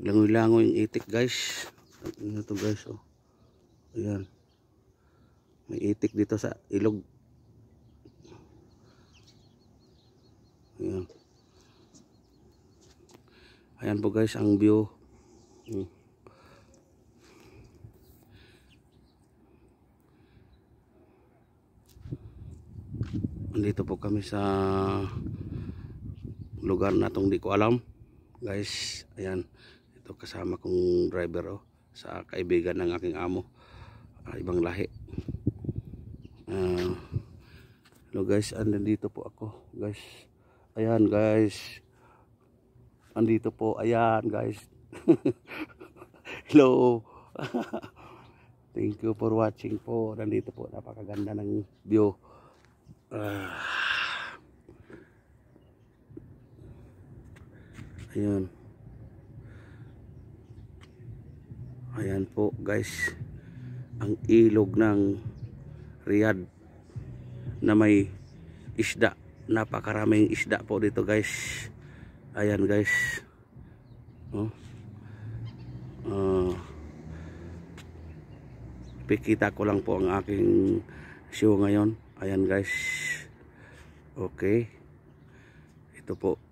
langoy-langoy yung itik guys ano to guys oh ayan may itik dito sa ilog ayan ayan po guys ang view hmm. po kami sa lugar na tong di ko alam guys ayan ito kasama kong driver oh, sa kaibigan ng aking amo uh, ibang lahi uh, hello guys andito po ako guys ayan guys andito po ayan guys hello thank you for watching po nandito po napakaganda ng view uh, ah. ayun ayan po guys ang ilog ng Riyadh na may isda napakaraming isda po dito guys ayan guys oh. uh, pikita ko lang po ang aking show ngayon ayan guys okay ito po